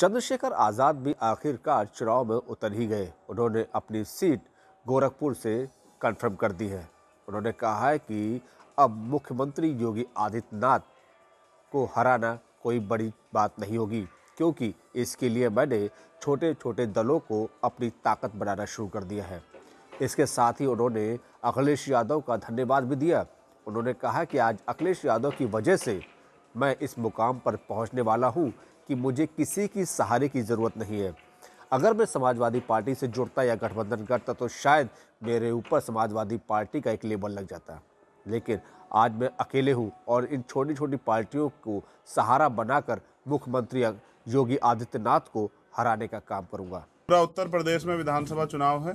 चंद्रशेखर आज़ाद भी आखिरकार चुनाव में उतर ही गए उन्होंने अपनी सीट गोरखपुर से कन्फर्म कर दी है उन्होंने कहा है कि अब मुख्यमंत्री योगी आदित्यनाथ को हराना कोई बड़ी बात नहीं होगी क्योंकि इसके लिए मैंने छोटे छोटे दलों को अपनी ताकत बनाना शुरू कर दिया है इसके साथ ही उन्होंने अखिलेश यादव का धन्यवाद भी दिया उन्होंने कहा कि आज अखिलेश यादव की वजह से मैं इस मुकाम पर पहुंचने वाला हूं कि मुझे किसी की सहारे की ज़रूरत नहीं है अगर मैं समाजवादी पार्टी से जुड़ता या गठबंधन करता तो शायद मेरे ऊपर समाजवादी पार्टी का एक लेबल लग जाता लेकिन आज मैं अकेले हूँ और इन छोटी छोटी पार्टियों को सहारा बनाकर मुख्यमंत्री योगी आदित्यनाथ को हराने का काम करूँगा पूरा उत्तर प्रदेश में विधानसभा चुनाव है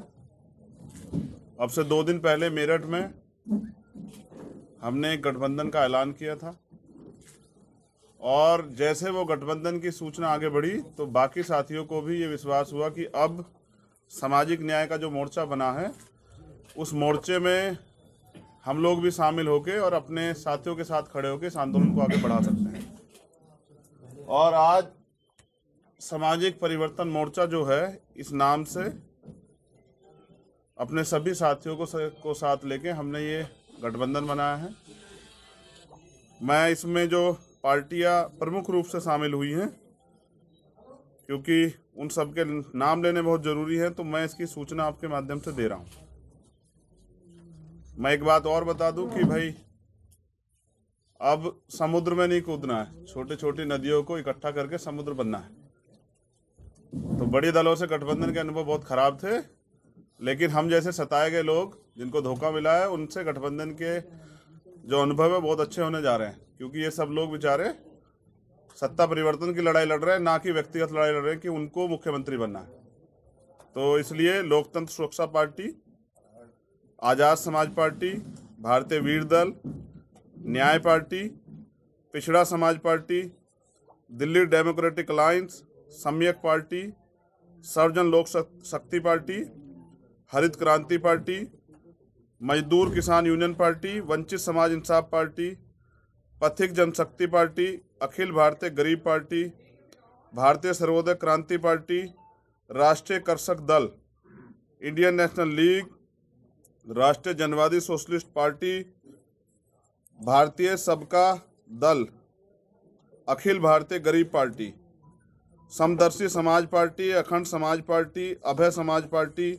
अब से दो दिन पहले मेरठ में हमने गठबंधन का ऐलान किया था और जैसे वो गठबंधन की सूचना आगे बढ़ी तो बाकी साथियों को भी ये विश्वास हुआ कि अब सामाजिक न्याय का जो मोर्चा बना है उस मोर्चे में हम लोग भी शामिल होके और अपने साथियों के साथ खड़े होके इस आंदोलन को आगे बढ़ा सकते हैं और आज सामाजिक परिवर्तन मोर्चा जो है इस नाम से अपने सभी साथियों को को साथ लेके हमने ये गठबंधन बनाया है मैं इसमें जो पार्टियां प्रमुख रूप से शामिल हुई हैं क्योंकि उन सब के नाम लेने बहुत ज़रूरी है तो मैं इसकी सूचना आपके माध्यम से दे रहा हूं मैं एक बात और बता दूं कि भाई अब समुद्र में नहीं कूदना है छोटी छोटी नदियों को इकट्ठा करके समुद्र बनना है तो बड़ी दलों से गठबंधन के अनुभव बहुत ख़राब थे लेकिन हम जैसे सताए गए लोग जिनको धोखा मिला है उनसे गठबंधन के जो अनुभव है बहुत अच्छे होने जा रहे हैं क्योंकि ये सब लोग बेचारे सत्ता परिवर्तन की लड़ाई लड़ रहे हैं ना कि व्यक्तिगत लड़ाई लड़ रहे हैं कि उनको मुख्यमंत्री बनना है तो इसलिए लोकतंत्र सुरक्षा पार्टी आज़ाद समाज पार्टी भारतीय वीर दल न्याय party Pichhda Samaj party Delhi democratic alliance Samyak party Sarvajan Lok शक्ति पार्टी हरित क्रांति पार्टी मजदूर किसान यूनियन पार्टी वंचित समाज इंसाफ पार्टी पथिक जनशक्ति पार्टी अखिल भारतीय गरीब पार्टी भारतीय सर्वोदय क्रांति पार्टी राष्ट्रीय कर्षक दल इंडियन नेशनल लीग राष्ट्रीय जनवादी सोशलिस्ट पार्टी भारतीय सबका दल अखिल भारतीय गरीब पार्टी समदर्शी समाज पार्टी अखंड समाज party Abhay Samaj party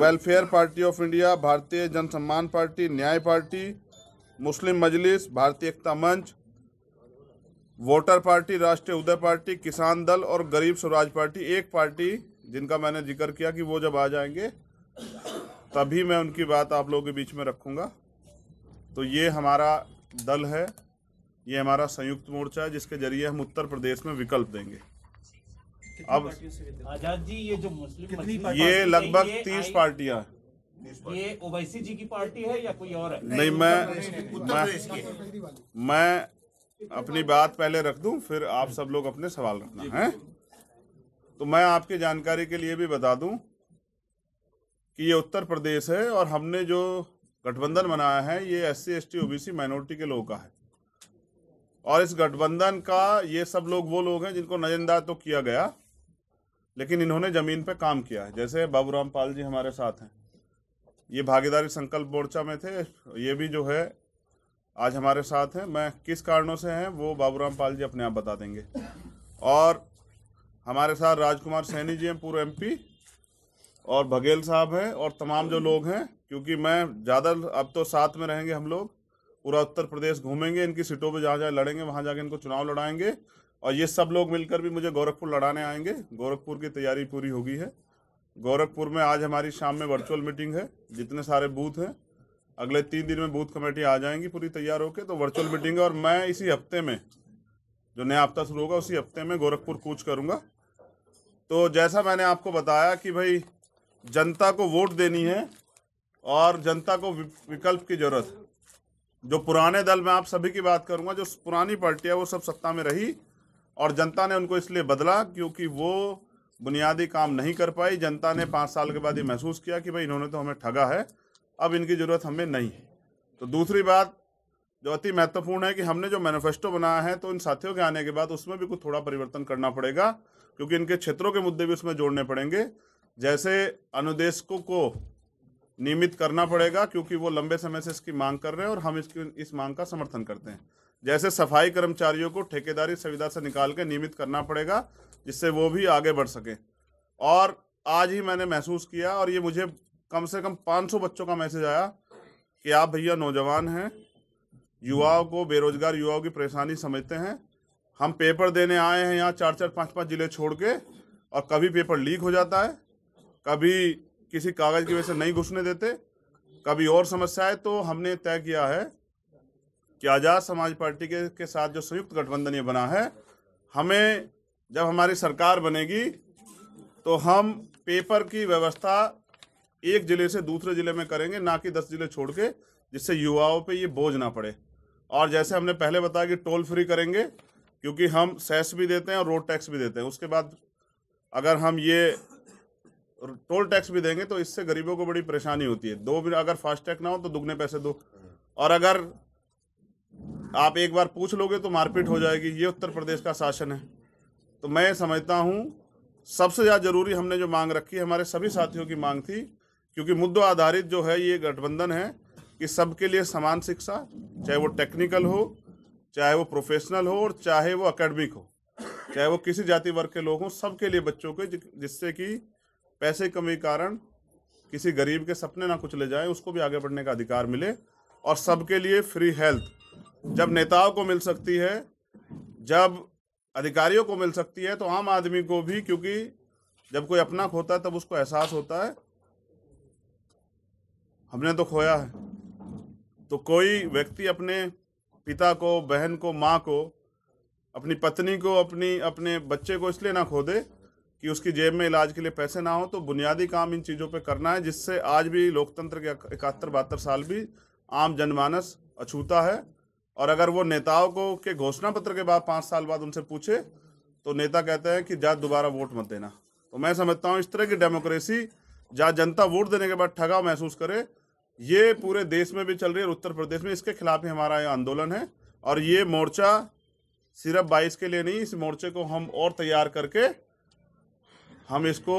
welfare party of India Bharatiya Jan सम्मान पार्टी न्याय पार्टी मुस्लिम मजलिस भारतीय एकता मंच वोटर पार्टी राष्ट्रीय उदय पार्टी किसान दल और गरीब स्वराज पार्टी एक पार्टी जिनका मैंने जिक्र किया कि वो जब आ जाएंगे तभी मैं उनकी बात आप लोगों के बीच में रखूँगा तो ये हमारा दल है ये हमारा संयुक्त मोर्चा है जिसके जरिए हम उत्तर प्रदेश में विकल्प देंगे अब आजाद जी ये जो मुस्लिम ये लगभग तीस पार्टियां ये ओवैसी जी की पार्टी है या कोई और है नहीं मैं मैं, मैं अपनी बात पहले रख दूं फिर आप सब लोग अपने सवाल रखना है तो मैं आपकी जानकारी के लिए भी बता दूं कि ये उत्तर प्रदेश है और हमने जो गठबंधन बनाया है ये S C S T OBC minority के लोगों का है और इस गठबंधन का ये सब लोग वो लोग हैं जिनको नजरअंदाज तो किया गया लेकिन इन्होंने ज़मीन पे काम किया है जैसे बाबू राम पाल जी हमारे साथ हैं ये भागीदारी संकल्प मोर्चा में थे ये भी जो है आज हमारे साथ हैं मैं किस कारणों से हैं वो बाबू पाल जी अपने आप बता देंगे और हमारे साथ राजकुमार सैनी जी हैं पूर्व एमपी और बघेल साहब हैं और तमाम जो लोग हैं क्योंकि मैं ज़्यादा अब तो साथ में रहेंगे हम लोग पूरा उत्तर प्रदेश घूमेंगे इनकी सीटों पर जहाँ जहाँ लड़ेंगे वहाँ जाके इनको चुनाव लड़ाएंगे और ये सब लोग मिलकर भी मुझे गोरखपुर लड़ाने आएंगे गोरखपुर की तैयारी पूरी होगी है गोरखपुर में आज हमारी शाम में वर्चुअल मीटिंग है जितने सारे बूथ हैं अगले तीन दिन में बूथ कमेटी आ जाएंगी पूरी तैयार होकर तो वर्चुअल मीटिंग है और मैं इसी हफ्ते में जो नया हफ्ता शुरू होगा उसी हफ्ते में गोरखपुर कूच करूँगा तो जैसा मैंने आपको बताया कि भाई जनता को वोट देनी है और जनता को विकल्प की ज़रूरत जो पुराने दल में आप सभी की बात करूंगा जो पुरानी पार्टी है वो सब सत्ता में रही और जनता ने उनको इसलिए बदला क्योंकि वो बुनियादी काम नहीं कर पाई जनता ने पाँच साल के बाद ये महसूस किया कि भाई इन्होंने तो हमें ठगा है अब इनकी ज़रूरत हमें नहीं है तो दूसरी बात जो अति महत्वपूर्ण है कि हमने जो मैनिफेस्टो बनाया है तो इन साथियों के आने के बाद उसमें भी कुछ थोड़ा परिवर्तन करना पड़ेगा क्योंकि इनके क्षेत्रों के मुद्दे भी उसमें जोड़ने पड़ेंगे जैसे अनुदेशकों को नियमित करना पड़ेगा क्योंकि वो लंबे समय से इसकी मांग कर रहे हैं और हम इसकी इस मांग का समर्थन करते हैं जैसे सफाई कर्मचारियों को ठेकेदारी सुविधा से निकाल के नियमित करना पड़ेगा जिससे वो भी आगे बढ़ सकें और आज ही मैंने महसूस किया और ये मुझे कम से कम 500 बच्चों का मैसेज आया कि आप भैया नौजवान हैं युवाओं को बेरोजगार युवाओं की परेशानी समझते हैं हम पेपर देने आए हैं यहाँ चार चार पाँच पाँच जिले छोड़ के और कभी पेपर लीक हो जाता है कभी किसी कागज़ की वजह से नहीं घुसने देते कभी और समस्या है तो हमने तय किया है कि आज़ाद समाज पार्टी के, के साथ जो संयुक्त गठबंधन ये बना है हमें जब हमारी सरकार बनेगी तो हम पेपर की व्यवस्था एक ज़िले से दूसरे ज़िले में करेंगे ना कि दस ज़िले छोड़ के जिससे युवाओं पे ये बोझ ना पड़े और जैसे हमने पहले बताया कि टोल फ्री करेंगे क्योंकि हम सेस भी देते हैं और रोड टैक्स भी देते हैं उसके बाद अगर हम ये टोल टैक्स भी देंगे तो इससे गरीबों को बड़ी परेशानी होती है दो अगर फास्ट टैग ना हो तो दुगने पैसे दो और अगर आप एक बार पूछ लोगे तो मारपीट हो जाएगी ये उत्तर प्रदेश का शासन है तो मैं समझता हूँ सबसे ज़्यादा ज़रूरी हमने जो मांग रखी है हमारे सभी साथियों की मांग थी क्योंकि मुद्दों आधारित जो है ये गठबंधन है कि सबके लिए समान शिक्षा चाहे वो टेक्निकल हो चाहे वो प्रोफेशनल हो और चाहे वो अकेडमिक हो चाहे वो किसी जाति वर्ग के लोग हों सबके लिए बच्चों के जिससे कि पैसे कमी कारण किसी गरीब के सपने ना कुछ ले जाए उसको भी आगे बढ़ने का अधिकार मिले और सबके लिए फ्री हेल्थ जब नेताओं को मिल सकती है जब अधिकारियों को मिल सकती है तो आम आदमी को भी क्योंकि जब कोई अपना खोता है तब उसको एहसास होता है हमने तो खोया है तो कोई व्यक्ति अपने पिता को बहन को माँ को अपनी पत्नी को अपनी अपने बच्चे को इसलिए ना खो दे कि उसकी जेब में इलाज के लिए पैसे ना हो तो बुनियादी काम इन चीज़ों पे करना है जिससे आज भी लोकतंत्र के इकहत्तर बहत्तर साल भी आम जनमानस अछूता है और अगर वो नेताओं को के घोषणा पत्र के बाद पाँच साल बाद उनसे पूछे तो नेता कहते हैं कि जा दोबारा वोट मत देना तो मैं समझता हूँ इस तरह की डेमोक्रेसी जहाँ जनता वोट देने के बाद ठगा महसूस करे ये पूरे देश में भी चल रही है उत्तर प्रदेश में इसके खिलाफ ही हमारा आंदोलन है और ये मोर्चा सिर्फ बाईस के लिए नहीं इस मोर्चे को हम और तैयार करके हम इसको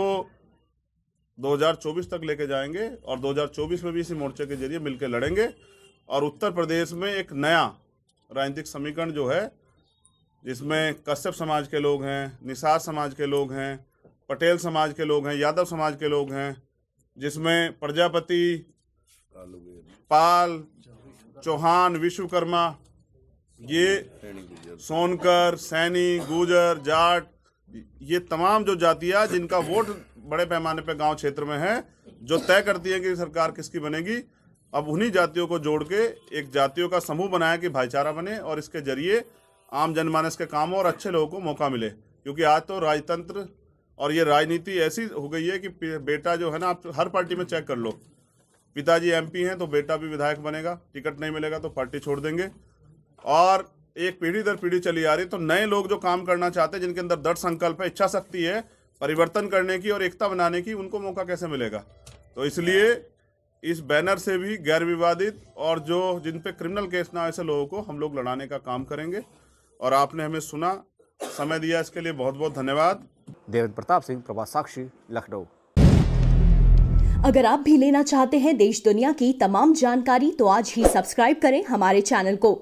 2024 तक लेके जाएंगे और 2024 में भी इसी मोर्चे के जरिए मिलकर लड़ेंगे और उत्तर प्रदेश में एक नया राजनीतिक समीकरण जो है जिसमें कश्यप समाज के लोग हैं निषाद समाज के लोग हैं पटेल समाज के लोग हैं यादव समाज के लोग हैं जिसमें प्रजापति पाल चौहान विश्वकर्मा ये सोनकर सैनी गुजर जाट ये तमाम जो जातियां जिनका वोट बड़े पैमाने पर पे गांव क्षेत्र में है जो तय करती है कि सरकार किसकी बनेगी अब उन्हीं जातियों को जोड़ के एक जातियों का समूह बनाया कि भाईचारा बने और इसके जरिए आम जनमानस के कामों और अच्छे लोगों को मौका मिले क्योंकि आज तो राजतंत्र और ये राजनीति ऐसी हो गई है कि बेटा जो है ना आप हर पार्टी में चेक कर लो पिताजी एमपी हैं तो बेटा भी विधायक बनेगा टिकट नहीं मिलेगा तो पार्टी छोड़ देंगे और एक पीढ़ी दर पीढ़ी चली आ रही तो नए लोग जो काम करना चाहते हैं जिनके अंदर दृढ़ संकल्प है इच्छा शक्ति है परिवर्तन करने की और एकता बनाने की उनको मौका कैसे मिलेगा तो इसलिए इस बैनर से भी गैर विवादित और जो जिन पे क्रिमिनल केस ना ऐसे लोगों को हम लोग लड़ाने का काम करेंगे और आपने हमें सुना समय दिया इसके लिए बहुत बहुत धन्यवाद देवेंद्र प्रताप सिंह प्रभा साक्षी लखनऊ अगर आप भी लेना चाहते हैं देश दुनिया की तमाम जानकारी तो आज ही सब्सक्राइब करें हमारे चैनल को